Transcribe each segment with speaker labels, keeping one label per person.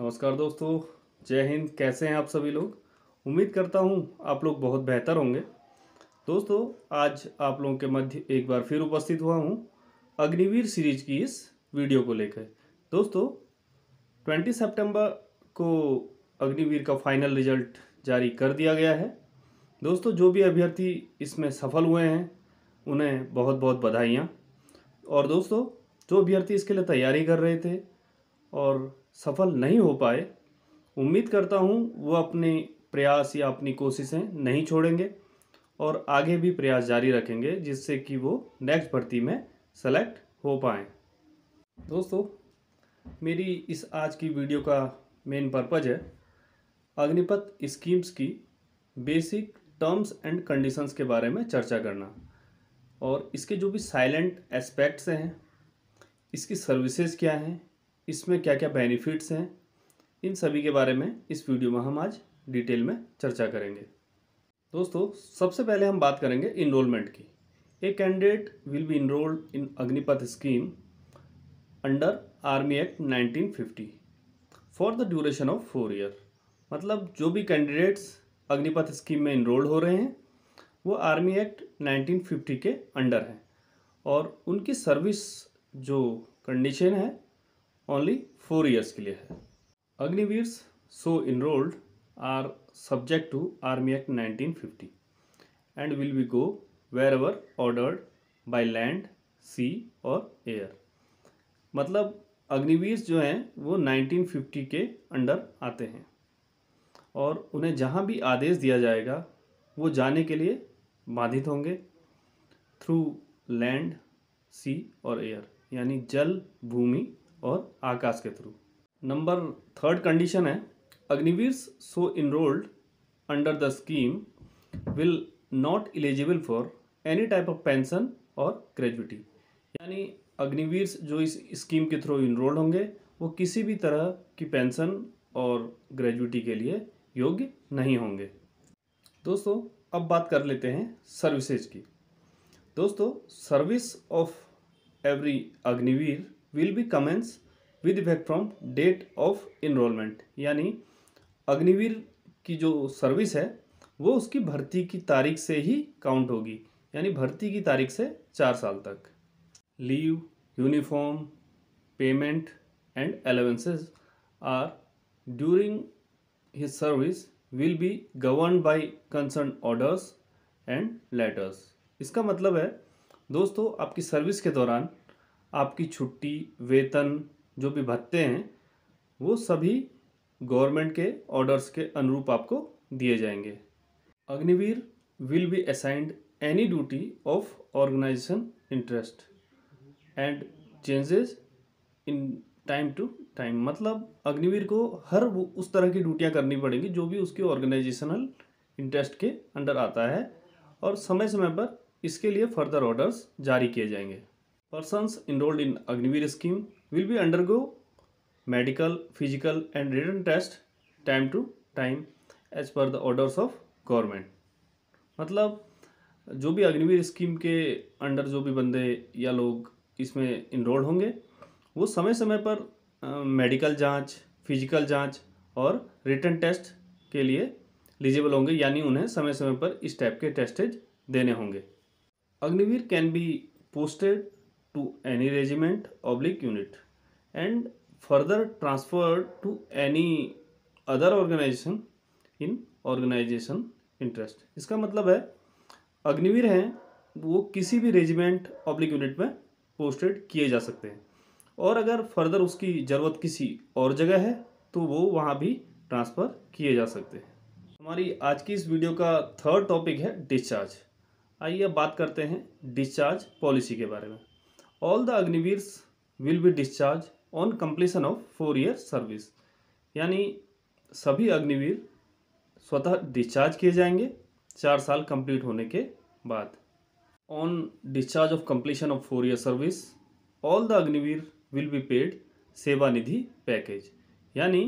Speaker 1: नमस्कार दोस्तों जय हिंद कैसे हैं आप सभी लोग उम्मीद करता हूं आप लोग बहुत बेहतर होंगे दोस्तों आज आप लोगों के मध्य एक बार फिर उपस्थित हुआ हूं अग्निवीर सीरीज की इस वीडियो को लेकर दोस्तों 20 सितंबर को अग्निवीर का फाइनल रिजल्ट जारी कर दिया गया है दोस्तों जो भी अभ्यर्थी इसमें सफल हुए हैं उन्हें बहुत बहुत बधाइयाँ और दोस्तों जो अभ्यर्थी इसके लिए तैयारी कर रहे थे और सफल नहीं हो पाए उम्मीद करता हूँ वो अपने प्रयास या अपनी कोशिशें नहीं छोड़ेंगे और आगे भी प्रयास जारी रखेंगे जिससे कि वो नेक्स्ट भर्ती में सेलेक्ट हो पाए दोस्तों मेरी इस आज की वीडियो का मेन पर्पज़ है अग्निपथ स्कीम्स की बेसिक टर्म्स एंड कंडीशंस के बारे में चर्चा करना और इसके जो भी साइलेंट एस्पेक्ट्स हैं इसकी सर्विसेज क्या हैं इसमें क्या क्या बेनिफिट्स हैं इन सभी के बारे में इस वीडियो में हम आज डिटेल में चर्चा करेंगे दोस्तों सबसे पहले हम बात करेंगे इनरोलमेंट की a candidate will be enrolled in Agnipath scheme under army act 1950 for the duration of four year मतलब जो भी कैंडिडेट्स अग्निपथ स्कीम में इनरोल्ड हो रहे हैं वो आर्मी एक्ट 1950 के अंडर हैं और उनकी सर्विस जो कंडीशन है ओनली फोर ईयर्स के लिए है Agniveers so enrolled are subject to army act 1950 and will be go wherever ordered by land sea और एयर मतलब अग्निवीर जो हैं वो 1950 के अंडर आते हैं और उन्हें जहाँ भी आदेश दिया जाएगा वो जाने के लिए बाधित होंगे थ्रू लैंड सी और एयर यानी जल भूमि और आकाश के थ्रू नंबर थर्ड कंडीशन है Agniveers so enrolled under the scheme will not eligible for any type of pension और ग्रेजुटी यानी अग्निवीर्स जो इस स्कीम के थ्रू इनरोल्ड होंगे वो किसी भी तरह की पेंशन और ग्रेजुटी के लिए योग्य नहीं होंगे दोस्तों अब बात कर लेते हैं सर्विसेज की दोस्तों service of every Agniveer will be commence with effect from date of enrolment यानी अग्निवीर की जो सर्विस है वो उसकी भर्ती की तारीख से ही काउंट होगी यानी भर्ती की तारीख से चार साल तक leave uniform payment and allowances are during his service will be govern by concern orders and letters इसका मतलब है दोस्तों आपकी सर्विस के दौरान आपकी छुट्टी वेतन जो भी भत्ते हैं वो सभी गवर्नमेंट के ऑर्डर्स के अनुरूप आपको दिए जाएंगे Agniveer will be assigned any duty of organisation interest and changes in time to time मतलब अग्निवीर को हर वो उस तरह की ड्यूटियाँ करनी पड़ेंगी जो भी उसके ऑर्गेनाइजेशनल इंटरेस्ट के अंडर आता है और समय समय पर इसके लिए फर्दर ऑर्डर्स जारी किए जाएंगे persons enrolled in Agnivir scheme will be undergo medical, physical and written test time to time as per the orders of government. मतलब जो भी अग्निवीर स्कीम के अंडर जो भी बंदे या लोग इसमें इनरोल होंगे वो समय समय पर मेडिकल जांच, फिजिकल जांच और रिटर्न टेस्ट के लिए एलिजिबल होंगे यानी उन्हें समय समय पर इस टाइप के टेस्टेज देने होंगे Agniveer can be posted to any regiment oblique unit and further transferred to any other organization in organization interest इसका मतलब है अग्निवीर हैं वो किसी भी रेजिमेंट पब्लिक यूनिट में पोस्टेड किए जा सकते हैं और अगर फर्दर उसकी ज़रूरत किसी और जगह है तो वो वहाँ भी ट्रांसफ़र किए जा सकते हैं हमारी आज की इस वीडियो का थर्ड टॉपिक है डिस्चार्ज आइए बात करते हैं डिस्चार्ज पॉलिसी के बारे में all the Agniveer will be discharge on completion of four year service यानी सभी अग्निवीर स्वतः डिस्चार्ज किए जाएंगे चार साल कंप्लीट होने के बाद on discharge of completion of four year service all the Agniveer will be paid Sevanidhi package यानी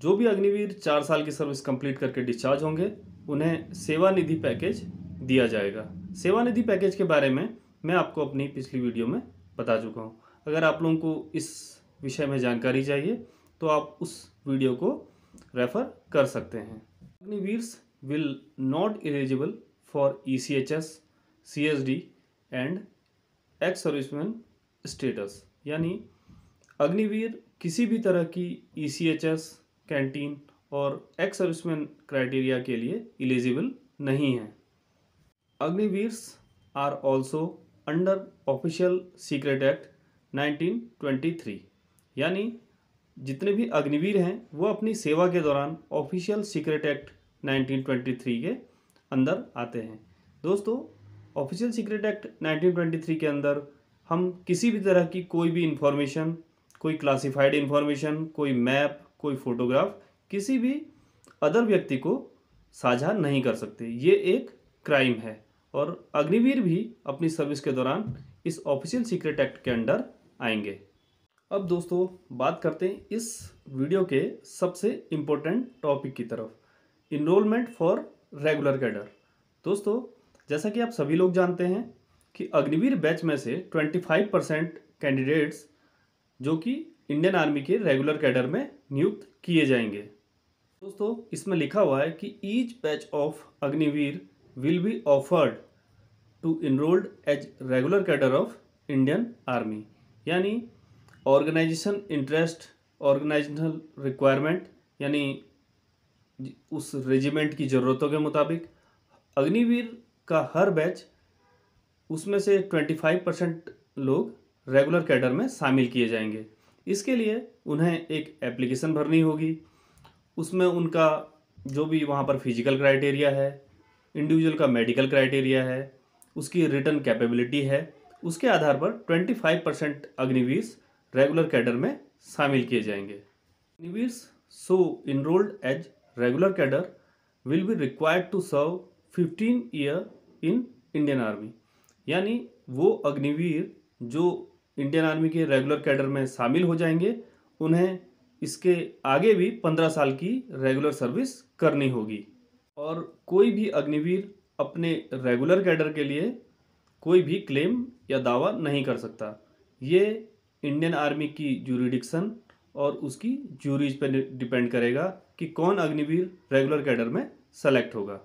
Speaker 1: जो भी अग्निवीर चार साल की सर्विस कंप्लीट करके डिस्चार्ज होंगे उन्हें सेवानिधि पैकेज दिया जाएगा सेवानिधि पैकेज के बारे में मैं आपको अपनी पिछली वीडियो में बता चुका हूँ अगर आप लोगों को इस विषय में जानकारी चाहिए तो आप उस वीडियो को रेफर कर सकते हैं Agniveers will not eligible for E C H S C S D and ex serviceman status यानी अग्निवीर किसी भी तरह की E C H S canteen और एक्स सर्विसमैन क्राइटेरिया के लिए एलिजिबल नहीं है Agniveers are also under official secret act 1923 यानी जितने भी अग्निवीर हैं वो अपनी सेवा के दौरान ऑफिशियल सीक्रेट एक्ट 1923 के अंदर आते हैं दोस्तों ऑफिशियल सीक्रेट एक्ट 1923 के अंदर हम किसी भी तरह की कोई भी इंफॉर्मेशन कोई क्लासिफाइड इंफॉर्मेशन कोई मैप कोई फ़ोटोग्राफ किसी भी अदर व्यक्ति को साझा नहीं कर सकते ये एक क्राइम है और अग्निवीर भी अपनी सर्विस के दौरान इस ऑफिशियल सीक्रेट एक्ट के अंडर आएंगे अब दोस्तों बात करते हैं इस वीडियो के सबसे इम्पोर्टेंट टॉपिक की तरफ इनरोलमेंट फॉर रेगुलर कैडर दोस्तों जैसा कि आप सभी लोग जानते हैं कि अग्निवीर बैच में से 25 परसेंट कैंडिडेट्स जो कि इंडियन आर्मी के रेगुलर कैडर में नियुक्त किए जाएंगे दोस्तों इसमें लिखा हुआ है कि each batch of Agniveer will be offered to enrolled as regular cadre of Indian Army यानी ऑर्गेनाइजेशन इंटरेस्ट ऑर्गेनाइजेशनल रिक्वायरमेंट यानी उस रेजिमेंट की ज़रूरतों के मुताबिक अग्निवीर का हर बैच उसमें से ट्वेंटी फाइव परसेंट लोग रेगुलर कैडर में शामिल किए जाएंगे इसके लिए उन्हें एक एप्लीकेशन भरनी होगी उसमें उनका जो भी वहाँ पर फिजिकल क्राइटेरिया है इंडिविजुअल का मेडिकल क्राइटेरिया है उसकी रिटर्न कैपेबिलिटी है उसके आधार पर 25 परसेंट अग्निवीर्स रेगुलर कैडर में शामिल किए जाएंगे Agniveers so enrolled as regular cadre will be required to serve 15 year in Indian army यानी वो अग्निवीर जो इंडियन आर्मी के रेगुलर कैडर में शामिल हो जाएंगे उन्हें इसके आगे भी पंद्रह साल की रेगुलर सर्विस करनी होगी और कोई भी अग्निवीर अपने रेगुलर कैडर के लिए कोई भी क्लेम या दावा नहीं कर सकता ये इंडियन आर्मी की जूरिडिक्शन और उसकी जूरीज पर डिपेंड करेगा कि कौन अग्निवीर रेगुलर कैडर में सेलेक्ट होगा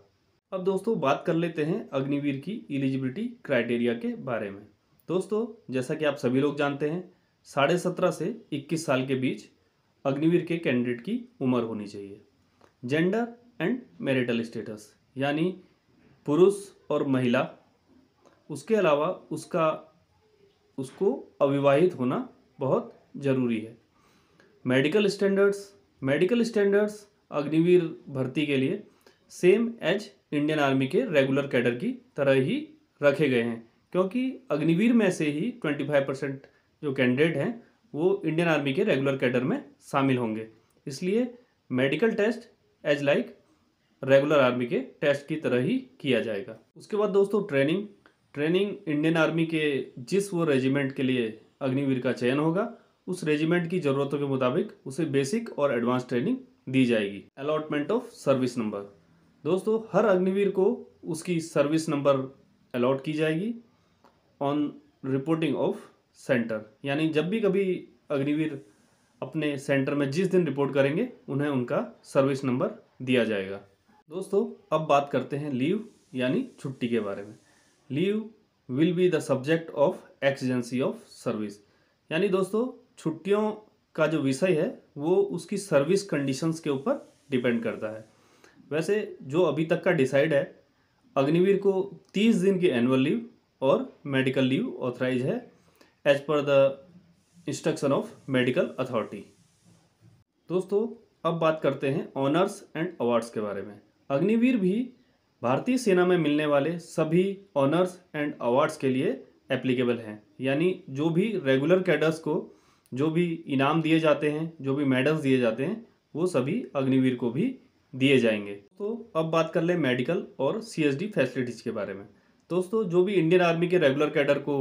Speaker 1: अब दोस्तों बात कर लेते हैं अग्निवीर की एलिजिबिलिटी क्राइटेरिया के बारे में दोस्तों जैसा कि आप सभी लोग जानते हैं साढ़े सत्रह से इक्कीस साल के बीच अग्निवीर के कैंडिडेट की उम्र होनी चाहिए जेंडर एंड मैरिटल स्टेटस यानी पुरुष और महिला उसके अलावा उसका उसको अविवाहित होना बहुत ज़रूरी है medical standards medical standards Agniveer भर्ती के लिए सेम एज इंडियन आर्मी के रेगुलर कैडर की तरह ही रखे गए हैं क्योंकि अग्निवीर में से ही ट्वेंटी फाइव परसेंट जो कैंडिडेट हैं वो इंडियन आर्मी के रेगुलर कैडर में शामिल होंगे इसलिए medical test as like regular army के टेस्ट की तरह ही किया जाएगा उसके बाद दोस्तों ट्रेनिंग ट्रेनिंग इंडियन आर्मी के जिस वो रेजिमेंट के लिए अग्निवीर का चयन होगा उस रेजिमेंट की ज़रूरतों के मुताबिक उसे बेसिक और एडवांस ट्रेनिंग दी जाएगी अलॉटमेंट ऑफ सर्विस नंबर दोस्तों हर अग्निवीर को उसकी सर्विस नंबर अलॉट की जाएगी ऑन रिपोर्टिंग ऑफ सेंटर यानी जब भी कभी अग्निवीर अपने सेंटर में जिस दिन रिपोर्ट करेंगे उन्हें उनका सर्विस नंबर दिया जाएगा दोस्तों अब बात करते हैं लीव यानी छुट्टी के बारे में leave will be the subject of exigency of service यानी दोस्तों छुट्टियों का जो विषय है वो उसकी सर्विस कंडीशंस के ऊपर डिपेंड करता है वैसे जो अभी तक का डिसाइड है अग्निवीर को तीस दिन की एनुअल लीव और मेडिकल लीव ऑथराइज है as per the instruction of medical authority दोस्तों अब बात करते हैं ऑनर्स एंड अवार्ड्स के बारे में अग्निवीर भी भारतीय सेना में मिलने वाले सभी ऑनर्स एंड अवार्ड्स के लिए एप्लीकेबल हैं यानी जो भी रेगुलर कैडर्स को जो भी इनाम दिए जाते हैं जो भी मेडल्स दिए जाते हैं वो सभी अग्निवीर को भी दिए जाएंगे तो अब बात कर लें मेडिकल और सी फैसिलिटीज़ के बारे में दोस्तों जो भी इंडियन आर्मी के रेगुलर कैडर को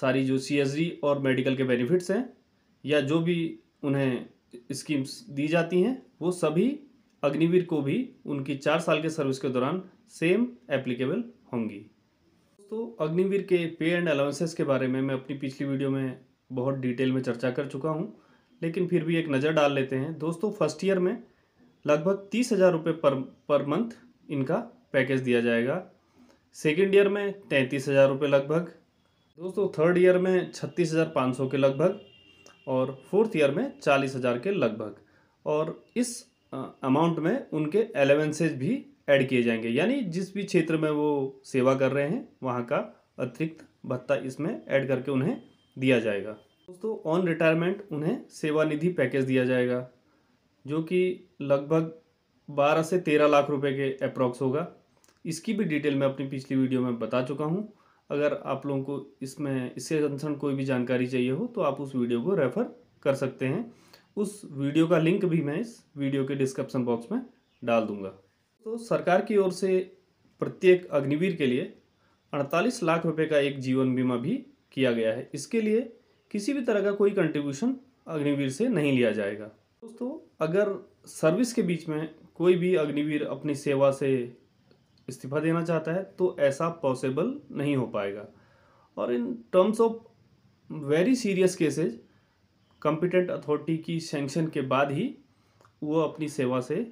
Speaker 1: सारी जो सी और मेडिकल के बेनिफिट्स हैं या जो भी उन्हें स्कीम्स दी जाती हैं वो सभी अग्निवीर को भी उनकी चार साल के सर्विस के दौरान सेम एप्लीकेबल होंगी तो अग्निवीर के पे एंड अलाउंसेस के बारे में मैं अपनी पिछली वीडियो में बहुत डिटेल में चर्चा कर चुका हूँ लेकिन फिर भी एक नज़र डाल लेते हैं दोस्तों फर्स्ट ईयर में लगभग तीस हज़ार रुपये पर पर मंथ इनका पैकेज दिया जाएगा सेकेंड ईयर में तैंतीस हज़ार रुपये लगभग दोस्तों थर्ड ईयर में छत्तीस हज़ार पाँच सौ के लगभग और फोर्थ ईयर में चालीस हज़ार के लगभग और इस अमाउंट में उनके एलेवेंसेज भी ऐड किए जाएंगे यानी जिस भी क्षेत्र में वो सेवा कर रहे हैं वहाँ का अतिरिक्त भत्ता इसमें ऐड करके उन्हें दिया जाएगा दोस्तों ऑन रिटायरमेंट उन्हें सेवा निधि पैकेज दिया जाएगा जो कि लगभग बारह से तेरह लाख रुपए के अप्रॉक्स होगा इसकी भी डिटेल मैं अपनी पिछली वीडियो में बता चुका हूँ अगर आप लोगों को इसमें इससे कंसर्न कोई भी जानकारी चाहिए हो तो आप उस वीडियो को रेफ़र कर सकते हैं उस वीडियो का लिंक भी मैं इस वीडियो के डिस्क्रिप्शन बॉक्स में डाल दूंगा तो सरकार की ओर से प्रत्येक अग्निवीर के लिए 48 लाख रुपए का एक जीवन बीमा भी किया गया है इसके लिए किसी भी तरह का कोई कंट्रीब्यूशन अग्निवीर से नहीं लिया जाएगा दोस्तों अगर सर्विस के बीच में कोई भी अग्निवीर अपनी सेवा से इस्तीफा देना चाहता है तो ऐसा पॉसिबल नहीं हो पाएगा और in terms of very serious cases competent authority की सेंक्शन के बाद ही वो अपनी सेवा से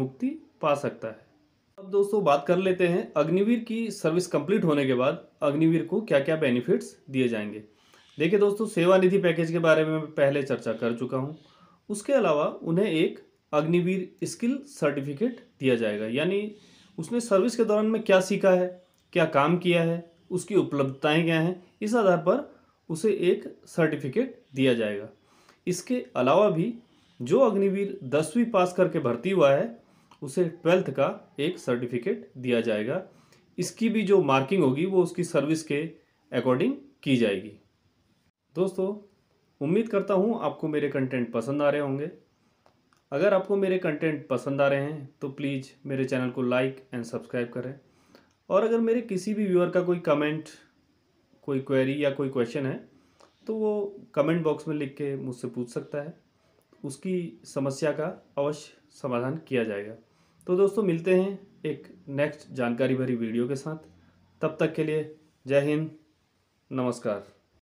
Speaker 1: मुक्ति पा सकता है अब दोस्तों बात कर लेते हैं अग्निवीर की सर्विस कंप्लीट होने के बाद अग्निवीर को क्या क्या बेनिफिट्स दिए जाएंगे देखिए दोस्तों सेवानिधि पैकेज के बारे में मैं पहले चर्चा कर चुका हूँ उसके अलावा उन्हें एक अग्निवीर स्किल सर्टिफिकेट दिया जाएगा यानी उसने सर्विस के दौरान में क्या सीखा है क्या काम किया है उसकी उपलब्धताएं क्या हैं इस आधार पर उसे एक सर्टिफिकेट दिया जाएगा इसके अलावा भी जो अग्निवीर दसवीं पास करके भर्ती हुआ है उसे ट्वेल्थ का एक सर्टिफिकेट दिया जाएगा इसकी भी जो मार्किंग होगी वो उसकी सर्विस के अकॉर्डिंग की जाएगी दोस्तों उम्मीद करता हूँ आपको मेरे कंटेंट पसंद आ रहे होंगे अगर आपको मेरे कंटेंट पसंद आ रहे हैं तो प्लीज़ मेरे चैनल को लाइक एंड सब्सक्राइब करें और अगर मेरे किसी भी व्यूअर का कोई कमेंट कोई क्वेरी या कोई क्वेश्चन है तो वो कमेंट बॉक्स में लिख के मुझसे पूछ सकता है उसकी समस्या का अवश्य समाधान किया जाएगा तो दोस्तों मिलते हैं एक नेक्स्ट जानकारी भरी वीडियो के साथ तब तक के लिए जय हिंद नमस्कार